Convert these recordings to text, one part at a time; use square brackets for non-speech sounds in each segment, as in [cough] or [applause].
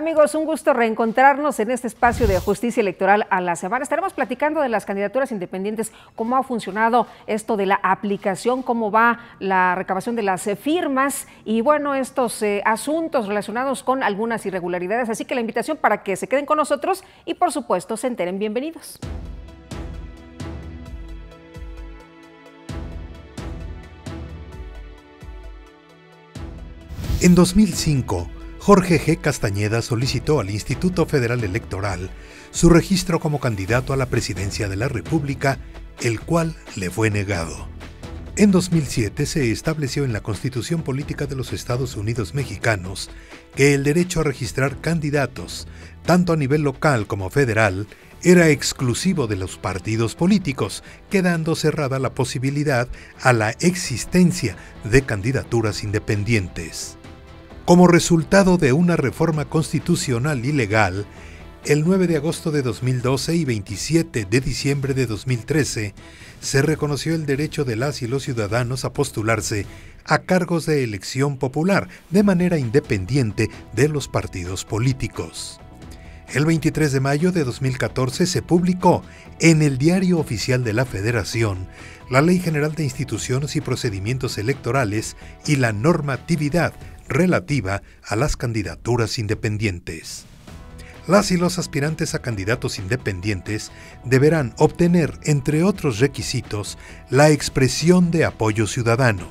Amigos, un gusto reencontrarnos en este espacio de justicia electoral a la semana. Estaremos platicando de las candidaturas independientes, cómo ha funcionado esto de la aplicación, cómo va la recabación de las eh, firmas y bueno, estos eh, asuntos relacionados con algunas irregularidades. Así que la invitación para que se queden con nosotros y por supuesto se enteren. Bienvenidos. En 2005, Jorge G. Castañeda solicitó al Instituto Federal Electoral su registro como candidato a la presidencia de la República, el cual le fue negado. En 2007 se estableció en la Constitución Política de los Estados Unidos Mexicanos que el derecho a registrar candidatos, tanto a nivel local como federal, era exclusivo de los partidos políticos, quedando cerrada la posibilidad a la existencia de candidaturas independientes. Como resultado de una reforma constitucional ilegal, el 9 de agosto de 2012 y 27 de diciembre de 2013 se reconoció el derecho de las y los ciudadanos a postularse a cargos de elección popular de manera independiente de los partidos políticos. El 23 de mayo de 2014 se publicó en el Diario Oficial de la Federación la Ley General de Instituciones y Procedimientos Electorales y la normatividad relativa a las candidaturas independientes. Las y los aspirantes a candidatos independientes deberán obtener, entre otros requisitos, la expresión de apoyo ciudadano.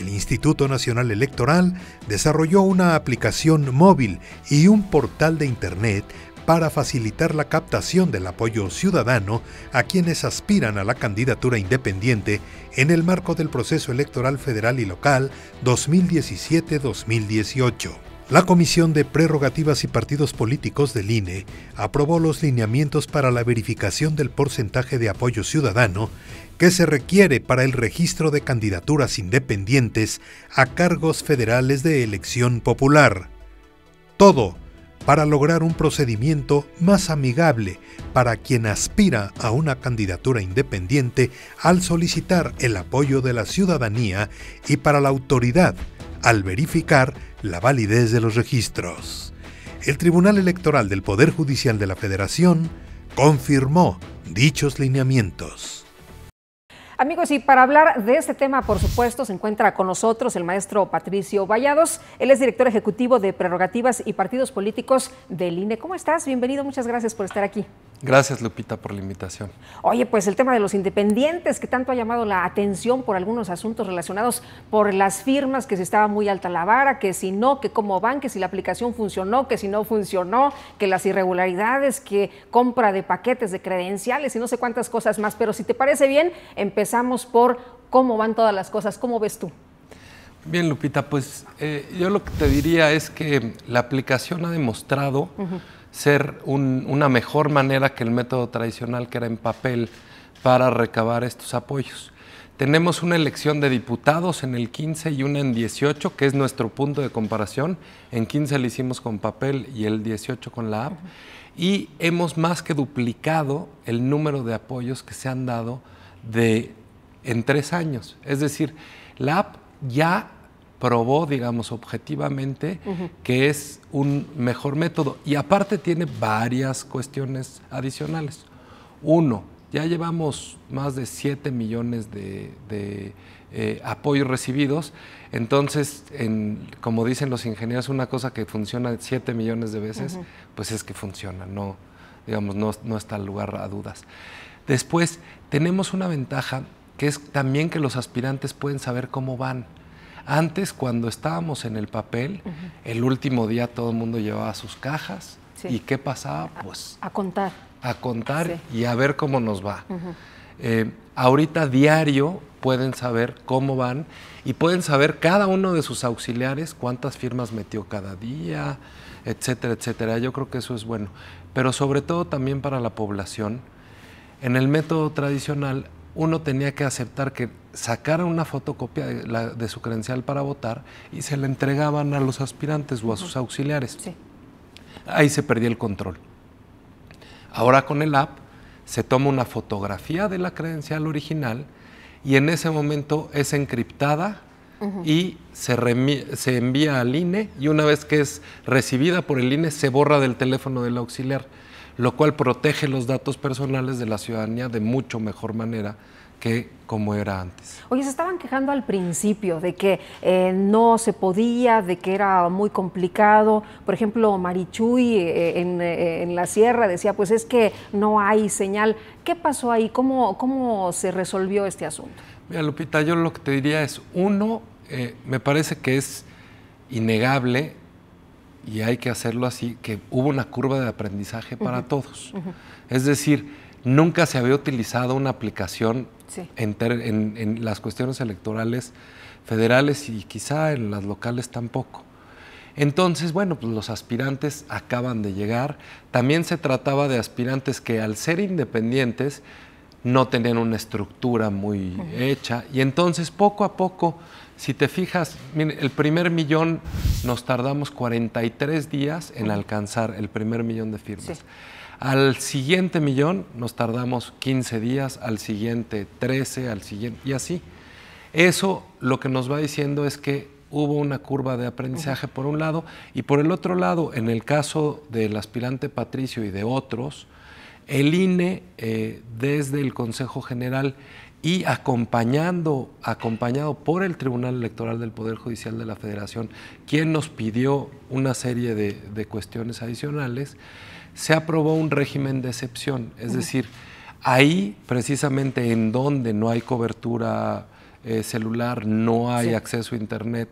El Instituto Nacional Electoral desarrolló una aplicación móvil y un portal de Internet para facilitar la captación del apoyo ciudadano a quienes aspiran a la candidatura independiente en el marco del proceso electoral federal y local 2017-2018. La Comisión de Prerrogativas y Partidos Políticos del INE aprobó los lineamientos para la verificación del porcentaje de apoyo ciudadano que se requiere para el registro de candidaturas independientes a cargos federales de elección popular. Todo para lograr un procedimiento más amigable para quien aspira a una candidatura independiente al solicitar el apoyo de la ciudadanía y para la autoridad al verificar la validez de los registros. El Tribunal Electoral del Poder Judicial de la Federación confirmó dichos lineamientos. Amigos, y para hablar de este tema, por supuesto, se encuentra con nosotros el maestro Patricio Vallados. Él es director ejecutivo de Prerrogativas y Partidos Políticos del INE. ¿Cómo estás? Bienvenido, muchas gracias por estar aquí. Gracias, Lupita, por la invitación. Oye, pues el tema de los independientes, que tanto ha llamado la atención por algunos asuntos relacionados por las firmas, que se estaba muy alta la vara, que si no, que cómo van, que si la aplicación funcionó, que si no funcionó, que las irregularidades, que compra de paquetes de credenciales y no sé cuántas cosas más. Pero si te parece bien, empezamos por cómo van todas las cosas, ¿cómo ves tú? Bien, Lupita, pues eh, yo lo que te diría es que la aplicación ha demostrado ser una mejor manera que el método tradicional que era en papel para recabar estos apoyos. Tenemos una elección de diputados en el 15 y una en 18, que es nuestro punto de comparación. En 15 lo hicimos con papel y el 18 con la app. Y hemos más que duplicado el número de apoyos que se han dado de, en tres años. Es decir, la app ya probó, digamos, objetivamente que es un mejor método. Y aparte tiene varias cuestiones adicionales. Uno, ya llevamos más de 7 millones de, eh, apoyos recibidos. Entonces, como dicen los ingenieros, una cosa que funciona 7 millones de veces, pues es que funciona, no, digamos, no, no está lugar a dudas. Después, tenemos una ventaja que es también que los aspirantes pueden saber cómo van. Antes, cuando estábamos en el papel, el último día todo el mundo llevaba sus cajas. ¿Y qué pasaba? Pues. A, contar. A contar y a ver cómo nos va. Eh, ahorita diario pueden saber cómo van y pueden saber cada uno de sus auxiliares cuántas firmas metió cada día, etcétera, etcétera. Yo creo que eso es bueno. Pero sobre todo también para la población. En el método tradicional uno tenía que aceptar que sacara una fotocopia de, su credencial para votar y se la entregaban a los aspirantes o a sus auxiliares. Ahí se perdía el control. Ahora con el app se toma una fotografía de la credencial original y en ese momento es encriptada y se, se envía al INE y una vez que es recibida por el INE se borra del teléfono del auxiliar lo cual protege los datos personales de la ciudadanía de mucho mejor manera que como era antes. Oye, se estaban quejando al principio de que eh, no se podía, de que era muy complicado. Por ejemplo, Marichuy eh, eh, en, la sierra decía, pues es que no hay señal. ¿Qué pasó ahí? ¿Cómo, cómo se resolvió este asunto? Mira, Lupita, yo lo que te diría es, uno, me parece que es innegable y hay que hacerlo así, que hubo una curva de aprendizaje para todos. Es decir, nunca se había utilizado una aplicación en, las cuestiones electorales federales y quizá en las locales tampoco. Entonces, bueno, pues los aspirantes acaban de llegar. También se trataba de aspirantes que al ser independientes no tenían una estructura muy hecha y entonces poco a poco si te fijas, el primer millón nos tardamos 43 días en alcanzar el primer millón de firmas. Al siguiente millón nos tardamos 15 días, al siguiente 13, al siguiente y así. Eso lo que nos va diciendo es que hubo una curva de aprendizaje por un lado y por el otro lado, en el caso del aspirante Patricio y de otros, el INE eh, desde el Consejo General y acompañando, acompañado por el Tribunal Electoral del Poder Judicial de la Federación, quien nos pidió una serie de, cuestiones adicionales, se aprobó un régimen de excepción, es decir, ahí precisamente en donde no hay cobertura eh, celular, no hay acceso a Internet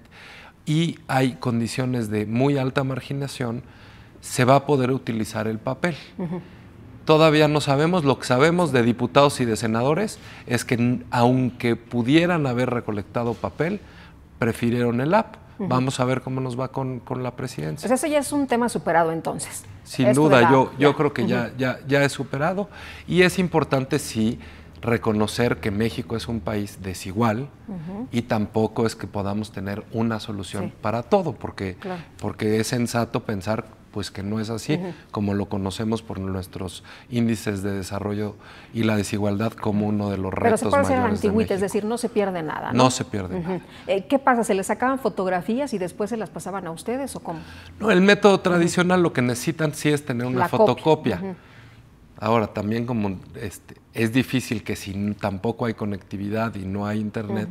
y hay condiciones de muy alta marginación, se va a poder utilizar el papel todavía no sabemos. Lo que sabemos de diputados y de senadores es que aunque pudieran haber recolectado papel, prefirieron el app. Vamos a ver cómo nos va con, la presidencia. Pues eso ya es un tema superado entonces. Sin duda, yo, yo creo que ya, ya, ya es superado y es importante sí reconocer que México es un país desigual y tampoco es que podamos tener una solución para todo, porque, es sensato pensar pues que no es así, como lo conocemos por nuestros índices de desarrollo y la desigualdad como uno de los retos Pero se mayores es decir, no se pierde nada. No, se pierde nada. Eh, ¿Qué pasa? ¿Se les sacaban fotografías y después se las pasaban a ustedes o cómo? No, el método tradicional lo que necesitan sí es tener una fotocopia Ahora, también como este, es difícil que si tampoco hay conectividad y no hay internet,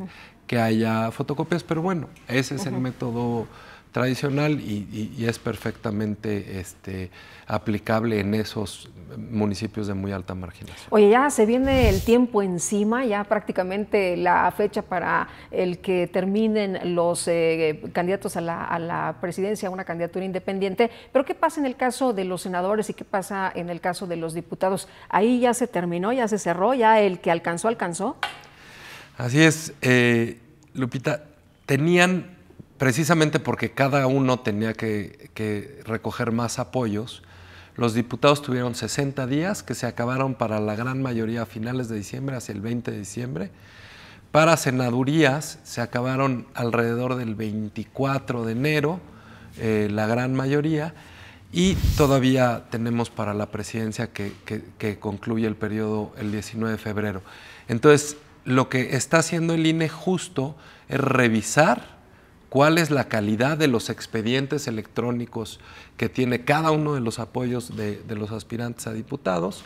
que haya fotocopias, pero bueno, ese es el método tradicional y, es perfectamente este, aplicable en esos municipios de muy alta marginación. Oye, ya se viene el tiempo encima, ya prácticamente la fecha para el que terminen los eh, candidatos a la, a presidencia, una candidatura independiente, pero ¿qué pasa en el caso de los senadores y qué pasa en el caso de los diputados? Ahí ya se terminó, ya se cerró, ya el que alcanzó, alcanzó. Así es, eh, Lupita, tenían precisamente porque cada uno tenía que, recoger más apoyos, los diputados tuvieron 60 días que se acabaron para la gran mayoría a finales de diciembre, hacia el 20 de diciembre. Para senadurías se acabaron alrededor del 24 de enero, eh, la gran mayoría, y todavía tenemos para la presidencia que, que concluye el periodo el 19 de febrero. Entonces, lo que está haciendo el INE justo es revisar cuál es la calidad de los expedientes electrónicos que tiene cada uno de los apoyos de, los aspirantes a diputados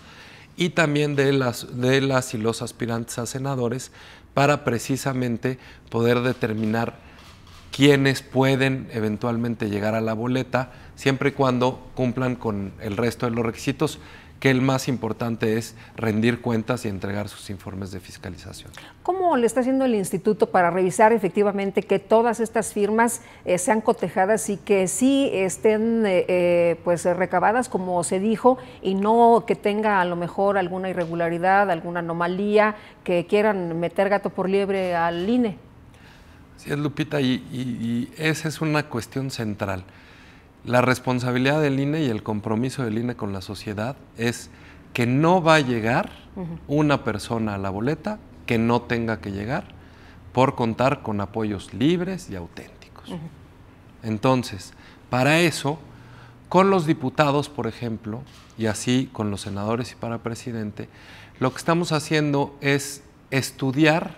y también de las, de las y los aspirantes a senadores para precisamente poder determinar quiénes pueden eventualmente llegar a la boleta, siempre y cuando cumplan con el resto de los requisitos que el más importante es rendir cuentas y entregar sus informes de fiscalización. ¿Cómo le está haciendo el instituto para revisar efectivamente que todas estas firmas eh, sean cotejadas y que sí estén eh, eh, pues recabadas como se dijo y no que tenga a lo mejor alguna irregularidad, alguna anomalía, que quieran meter gato por liebre al INE? Sí, es Lupita, y esa es una cuestión central. La responsabilidad del INE y el compromiso del INE con la sociedad es que no va a llegar una persona a la boleta que no tenga que llegar por contar con apoyos libres y auténticos. Entonces, para eso, con los diputados, por ejemplo, y así con los senadores y para presidente, lo que estamos haciendo es estudiar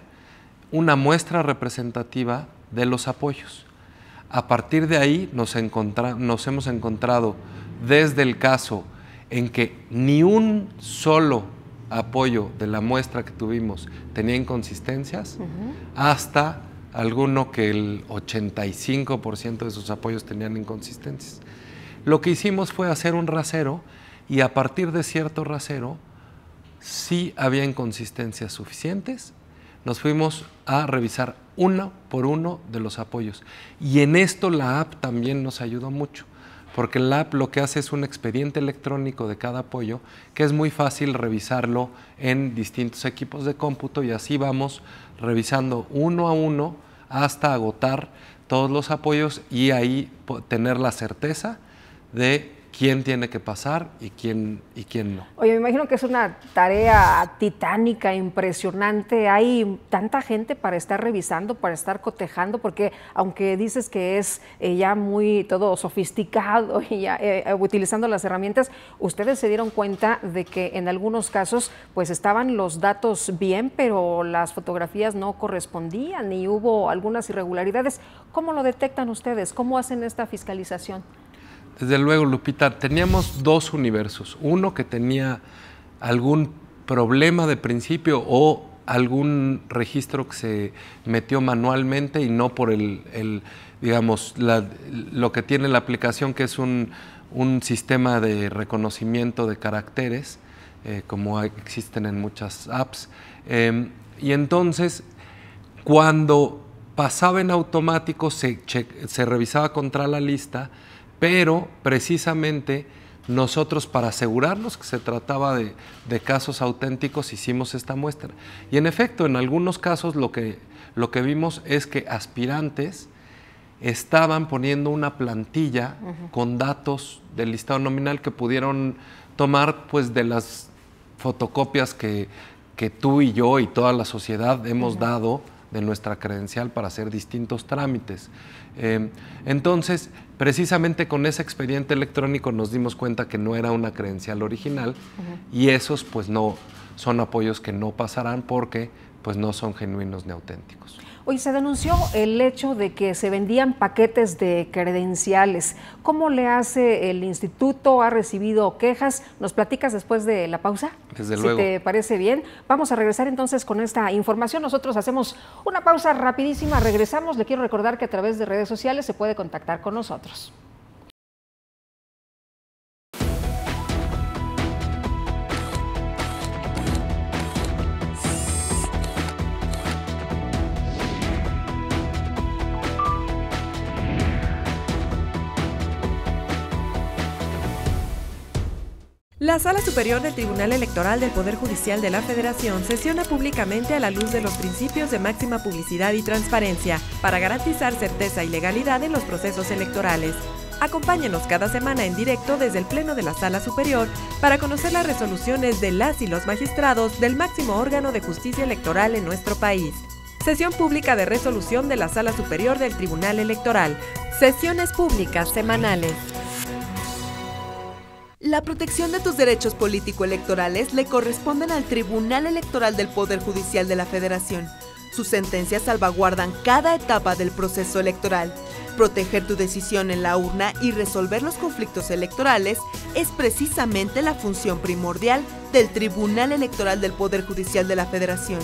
una muestra representativa de los apoyos. A partir de ahí nos, hemos encontrado desde el caso en que ni un solo apoyo de la muestra que tuvimos tenía inconsistencias, hasta alguno que el 85% de sus apoyos tenían inconsistencias. Lo que hicimos fue hacer un rasero y a partir de cierto rasero sí había inconsistencias suficientes nos fuimos a revisar uno por uno de los apoyos. Y en esto la app también nos ayudó mucho, porque la app lo que hace es un expediente electrónico de cada apoyo, que es muy fácil revisarlo en distintos equipos de cómputo y así vamos revisando uno a uno hasta agotar todos los apoyos y ahí tener la certeza de quién tiene que pasar y quién, y quién no. Oye, me imagino que es una tarea titánica, impresionante. Hay tanta gente para estar revisando, para estar cotejando, porque aunque dices que es eh, ya muy todo sofisticado [laughs] y ya eh, eh, utilizando las herramientas, ustedes se dieron cuenta de que en algunos casos pues estaban los datos bien, pero las fotografías no correspondían y hubo algunas irregularidades. ¿Cómo lo detectan ustedes? ¿Cómo hacen esta fiscalización? Desde luego, Lupita, teníamos dos universos. Uno que tenía algún problema de principio o algún registro que se metió manualmente y no por el, digamos, lo que tiene la aplicación, que es un, sistema de reconocimiento de caracteres, eh, como existen en muchas apps. Em, y entonces, cuando pasaba en automático, se revisaba contra la lista pero precisamente nosotros para asegurarnos que se trataba de, casos auténticos hicimos esta muestra. Y en efecto, en algunos casos lo que, vimos es que aspirantes estaban poniendo una plantilla con datos del listado nominal que pudieron tomar pues de las fotocopias que, tú y yo y toda la sociedad hemos dado de nuestra credencial para hacer distintos trámites. Em, entonces, precisamente con ese expediente electrónico nos dimos cuenta que no era una credencial original y esos pues no son apoyos que no pasarán porque pues no son genuinos ni auténticos. Hoy se denunció el hecho de que se vendían paquetes de credenciales. ¿Cómo le hace el instituto? ¿Ha recibido quejas? ¿Nos platicas después de la pausa? Desde si te parece bien. Vamos a regresar entonces con esta información. Nosotros hacemos una pausa rapidísima. Regresamos. Le quiero recordar que a través de redes sociales se puede contactar con nosotros. La Sala Superior del Tribunal Electoral del Poder Judicial de la Federación sesiona públicamente a la luz de los principios de máxima publicidad y transparencia para garantizar certeza y legalidad en los procesos electorales. Acompáñenos cada semana en directo desde el Pleno de la Sala Superior para conocer las resoluciones de las y los magistrados del máximo órgano de justicia electoral en nuestro país. Sesión pública de resolución de la Sala Superior del Tribunal Electoral. Sesiones públicas semanales. La protección de tus derechos político-electorales le corresponden al Tribunal Electoral del Poder Judicial de la Federación. Sus sentencias salvaguardan cada etapa del proceso electoral. Proteger tu decisión en la urna y resolver los conflictos electorales es precisamente la función primordial del Tribunal Electoral del Poder Judicial de la Federación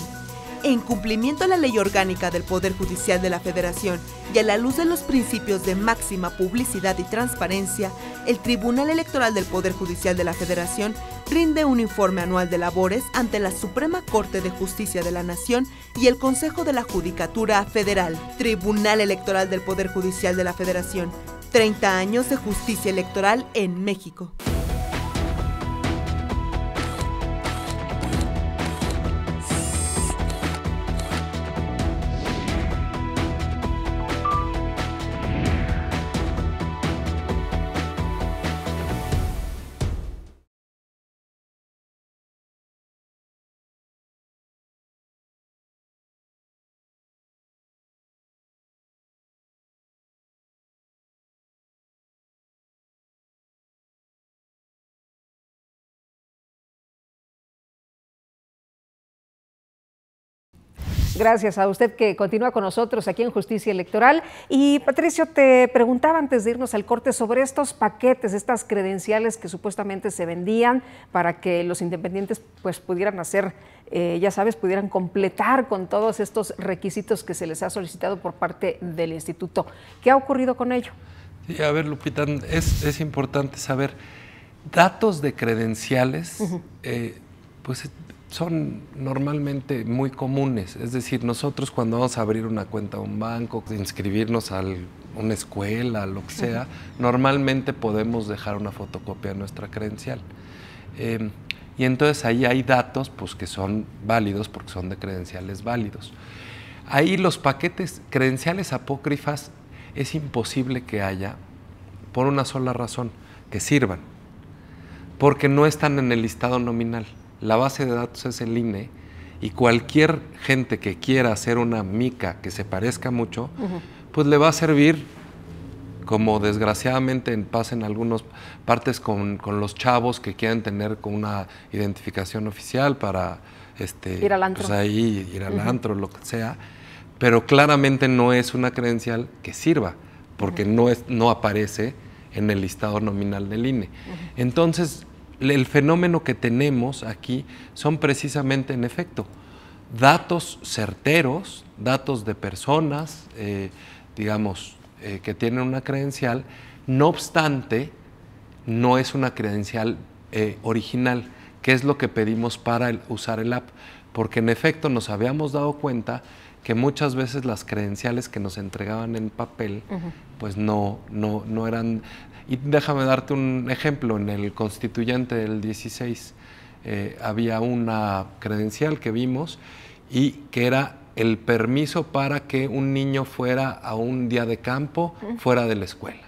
en cumplimiento a la ley orgánica del Poder Judicial de la Federación y a la luz de los principios de máxima publicidad y transparencia, el Tribunal Electoral del Poder Judicial de la Federación rinde un informe anual de labores ante la Suprema Corte de Justicia de la Nación y el Consejo de la Judicatura Federal. Tribunal Electoral del Poder Judicial de la Federación. 30 años de justicia electoral en México. Gracias a usted que continúa con nosotros aquí en Justicia Electoral. Y Patricio, te preguntaba antes de irnos al corte sobre estos paquetes, estas credenciales que supuestamente se vendían para que los independientes pues pudieran hacer, eh, ya sabes, pudieran completar con todos estos requisitos que se les ha solicitado por parte del instituto. ¿Qué ha ocurrido con ello? Sí, a ver, Lupita, es, importante saber datos de credenciales, eh, pues son normalmente muy comunes. Es decir, nosotros cuando vamos a abrir una cuenta a un banco, inscribirnos a una escuela, lo que sea, normalmente podemos dejar una fotocopia de nuestra credencial. Em, y entonces ahí hay datos pues, que son válidos porque son de credenciales válidos. Ahí los paquetes credenciales apócrifas es imposible que haya por una sola razón, que sirvan, porque no están en el listado nominal. La base de datos es el INE y cualquier gente que quiera hacer una mica que se parezca mucho, pues le va a servir, como desgraciadamente pasa en algunas partes con, los chavos que quieren tener con una identificación oficial para este, ir al pues, antro, ir lo que sea, pero claramente no es una credencial que sirva, porque no, es, no aparece en el listado nominal del INE. Entonces, el fenómeno que tenemos aquí son precisamente, en efecto, datos certeros, datos de personas, eh, digamos, eh, que tienen una credencial, no obstante, no es una credencial eh, original, que es lo que pedimos para usar el app, porque en efecto nos habíamos dado cuenta que muchas veces las credenciales que nos entregaban en papel, pues no, no, no eran, y déjame darte un ejemplo, en el constituyente del 16 eh, había una credencial que vimos y que era el permiso para que un niño fuera a un día de campo fuera de la escuela.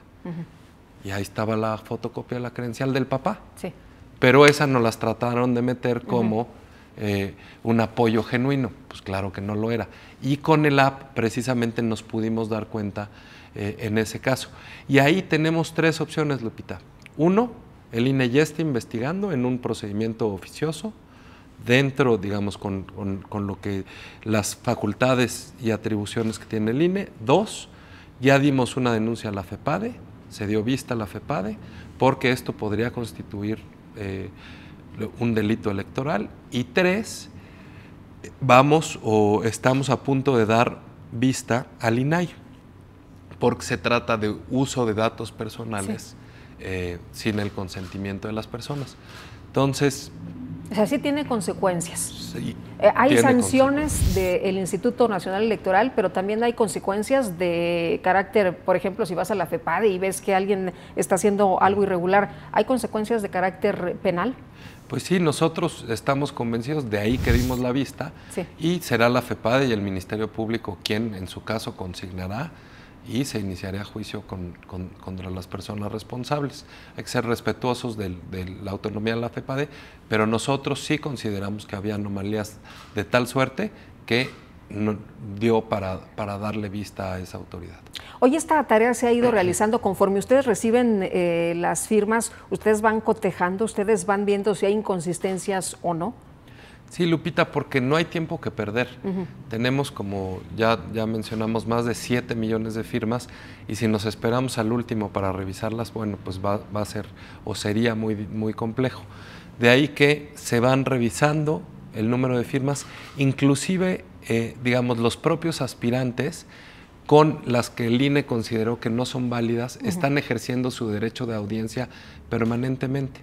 Y ahí estaba la fotocopia de la credencial del papá. Sí. Pero esa no las trataron de meter como eh, un apoyo genuino. Pues claro que no lo era. Y con el app precisamente nos pudimos dar cuenta eh, en ese caso. Y ahí tenemos tres opciones, Lupita. Uno, el INE ya está investigando en un procedimiento oficioso, dentro, digamos, con, lo que las facultades y atribuciones que tiene el INE. Dos, ya dimos una denuncia a la FEPADE, se dio vista a la FEPADE, porque esto podría constituir eh, un delito electoral. Y tres, vamos o estamos a punto de dar vista al INAI porque se trata de uso de datos personales eh, sin el consentimiento de las personas. Entonces... O sea, sí tiene consecuencias. Eh, hay sanciones del Instituto Nacional Electoral, pero también hay consecuencias de carácter, por ejemplo, si vas a la FEPADE y ves que alguien está haciendo algo irregular, ¿hay consecuencias de carácter penal? Pues sí, nosotros estamos convencidos, de ahí que dimos la vista, y será la FEPADE y el Ministerio Público quien en su caso consignará y se iniciaría juicio contra las personas responsables. Hay que ser respetuosos de la autonomía de la FEPADE, pero nosotros sí consideramos que había anomalías de tal suerte que dio para, darle vista a esa autoridad. Hoy esta tarea se ha ido realizando conforme ustedes reciben eh, las firmas, ustedes van cotejando, ustedes van viendo si hay inconsistencias o no. Sí, Lupita, porque no hay tiempo que perder. Tenemos, como ya, ya mencionamos, más de 7 millones de firmas y si nos esperamos al último para revisarlas, bueno, pues va, a ser o sería muy, muy complejo. De ahí que se van revisando el número de firmas, inclusive, eh, digamos, los propios aspirantes con las que el INE consideró que no son válidas, están ejerciendo su derecho de audiencia permanentemente.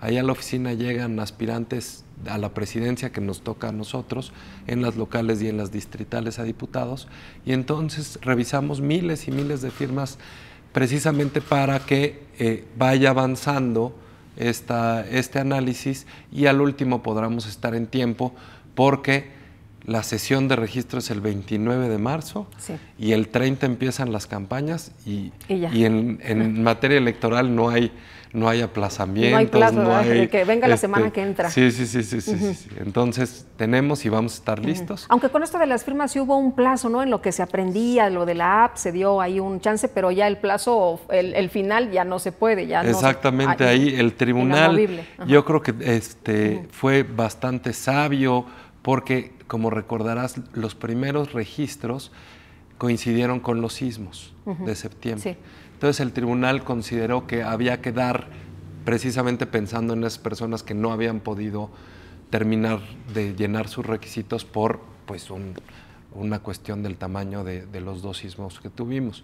Ahí a la oficina llegan aspirantes a la presidencia que nos toca a nosotros en las locales y en las distritales a diputados. Y entonces revisamos miles y miles de firmas precisamente para que eh, vaya avanzando este análisis y al último podamos estar en tiempo porque la sesión de registro es el 29 de marzo y el 30 empiezan las campañas y, y, en, [laughs] materia electoral no hay, no hay aplazamientos. No hay plazo, que venga la este, semana que entra. Sí, sí, sí, sí, Entonces tenemos y vamos a estar listos. Aunque con esto de las firmas sí hubo un plazo, ¿no? En lo que se aprendía, lo de la app, se dio ahí un chance, pero ya el plazo, el, final ya no se puede. ya Exactamente, ah, ahí el tribunal, yo creo que este, fue bastante sabio porque, como recordarás, los primeros registros coincidieron con los sismos de septiembre. Entonces el tribunal consideró que había que dar, precisamente pensando en esas personas que no habían podido terminar de llenar sus requisitos por pues un una cuestión del tamaño de, los dos sismos que tuvimos.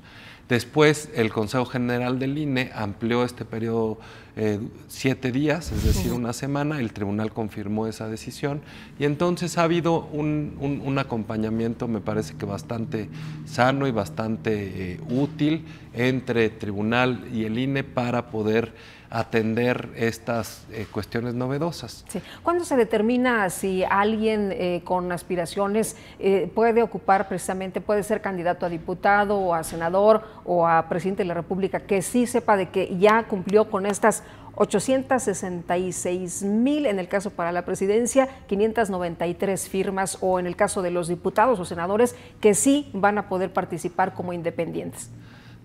Después, el Consejo General del INE amplió este periodo eh, siete días, es decir, una semana, el tribunal confirmó esa decisión y entonces ha habido un, acompañamiento, me parece que bastante sano y bastante eh, útil entre tribunal y el INE para poder atender estas eh, cuestiones novedosas. Sí. ¿Cuándo se determina si alguien eh, con aspiraciones eh, puede ocupar precisamente, puede ser candidato a diputado o a senador o a presidente de la República, que sí sepa de que ya cumplió con estas 866 mil en el caso para la presidencia, 593 firmas o en el caso de los diputados o senadores que sí van a poder participar como independientes?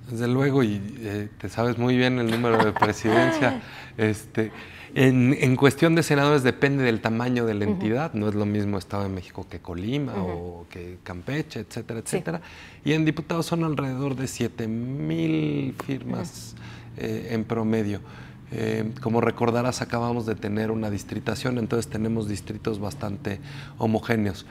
Desde luego, y eh, te sabes muy bien el número de presidencia. [laughs] este, en, cuestión de senadores depende del tamaño de la entidad, no es lo mismo Estado de México que Colima o que Campeche, etcétera, etcétera. Y en diputados son alrededor de 7 mil firmas eh, en promedio. Eh, como recordarás, acabamos de tener una distritación, entonces tenemos distritos bastante homogéneos.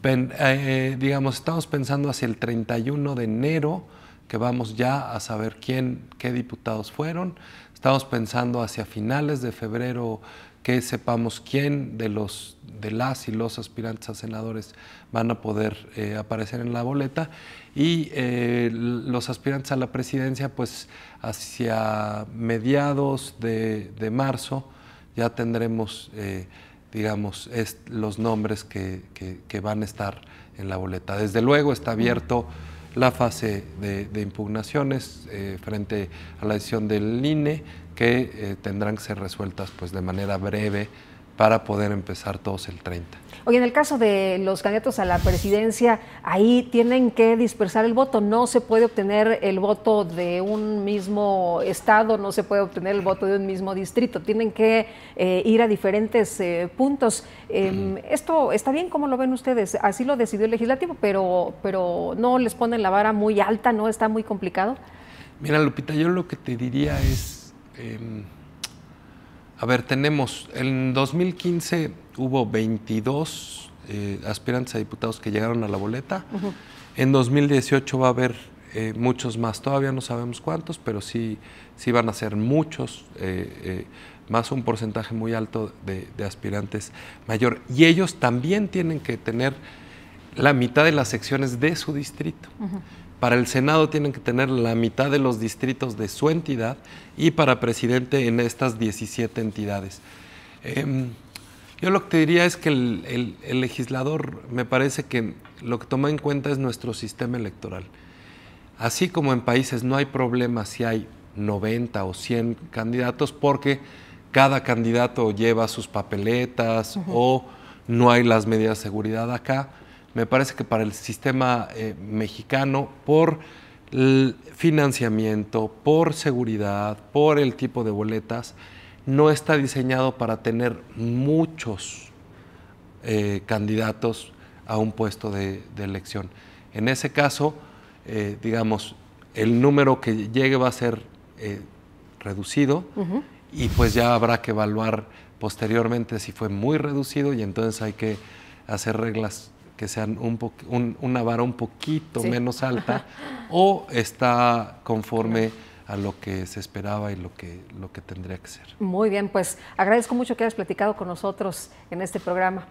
digamos, estamos pensando hacia el 31 de enero que vamos ya a saber quién, qué diputados fueron. Estamos pensando hacia finales de febrero que sepamos quién de los de las y los aspirantes a senadores van a poder eh, aparecer en la boleta y eh, los aspirantes a la presidencia pues hacia mediados de, marzo ya tendremos eh, digamos los nombres que, que, van a estar en la boleta. Desde luego está abierto la fase de, impugnaciones eh, frente a la decisión del INE que eh, tendrán que ser resueltas pues, de manera breve para poder empezar todos el 30. Oye, en el caso de los candidatos a la presidencia, ahí tienen que dispersar el voto. No se puede obtener el voto de un mismo estado, no se puede obtener el voto de un mismo distrito. Tienen que eh, ir a diferentes eh, puntos. Em, esto está bien, como lo ven ustedes? Así lo decidió el legislativo, pero, pero no les ponen la vara muy alta, ¿no? Está muy complicado. Mira, Lupita, yo lo que te diría es em, a ver, tenemos, en 2015 hubo 22 eh, aspirantes a diputados que llegaron a la boleta. En 2018 va a haber eh, muchos más, todavía no sabemos cuántos, pero sí, sí van a ser muchos, eh, más un porcentaje muy alto de, aspirantes mayor. Y ellos también tienen que tener la mitad de las secciones de su distrito. Para el Senado tienen que tener la mitad de los distritos de su entidad y para presidente en estas 17 entidades. Em, yo lo que te diría es que el, legislador me parece que lo que toma en cuenta es nuestro sistema electoral. Así como en países no hay problema si hay 90 o 100 candidatos porque cada candidato lleva sus papeletas o no hay las medidas de seguridad acá me parece que para el sistema eh, mexicano, por financiamiento, por seguridad, por el tipo de boletas, no está diseñado para tener muchos eh, candidatos a un puesto de, elección. En ese caso, eh, digamos, el número que llegue va a ser reducido y pues ya habrá que evaluar posteriormente si fue muy reducido y entonces hay que hacer reglas que sean un un, una vara un poquito menos [laughs] alta o está conforme a lo que se esperaba y lo que, lo que tendría que ser. Muy bien, pues agradezco mucho que hayas platicado con nosotros en este programa.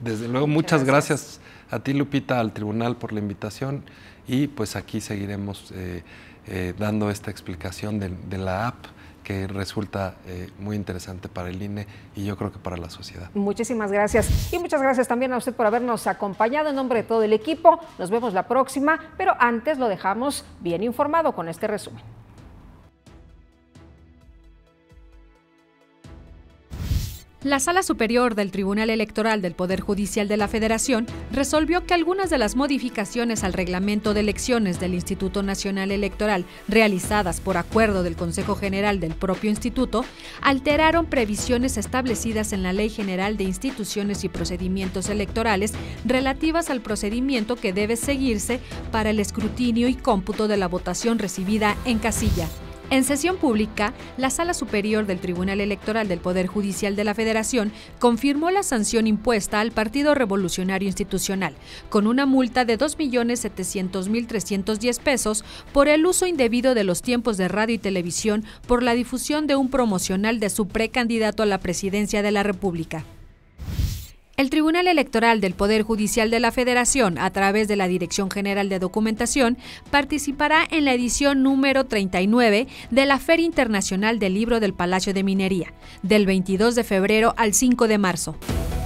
Desde luego, muchas, gracias. a ti, Lupita, al tribunal por la invitación y pues aquí seguiremos eh, eh, dando esta explicación de la app que resulta eh, muy interesante para el INE y yo creo que para la sociedad. Muchísimas gracias. Y muchas gracias también a usted por habernos acompañado en nombre de todo el equipo. Nos vemos la próxima, pero antes lo dejamos bien informado con este resumen. la Sala Superior del Tribunal Electoral del Poder Judicial de la Federación resolvió que algunas de las modificaciones al reglamento de elecciones del Instituto Nacional Electoral realizadas por acuerdo del Consejo General del propio instituto alteraron previsiones establecidas en la Ley General de Instituciones y Procedimientos Electorales relativas al procedimiento que debe seguirse para el escrutinio y cómputo de la votación recibida en casilla. En sesión pública, la Sala Superior del Tribunal Electoral del Poder Judicial de la Federación confirmó la sanción impuesta al Partido Revolucionario Institucional, con una multa de 2.700.310 pesos por el uso indebido de los tiempos de radio y televisión por la difusión de un promocional de su precandidato a la presidencia de la República. El Tribunal Electoral del Poder Judicial de la Federación, a través de la Dirección General de Documentación, participará en la edición número 39 de la Feria Internacional del Libro del Palacio de Minería, del 22 de febrero al 5 de marzo.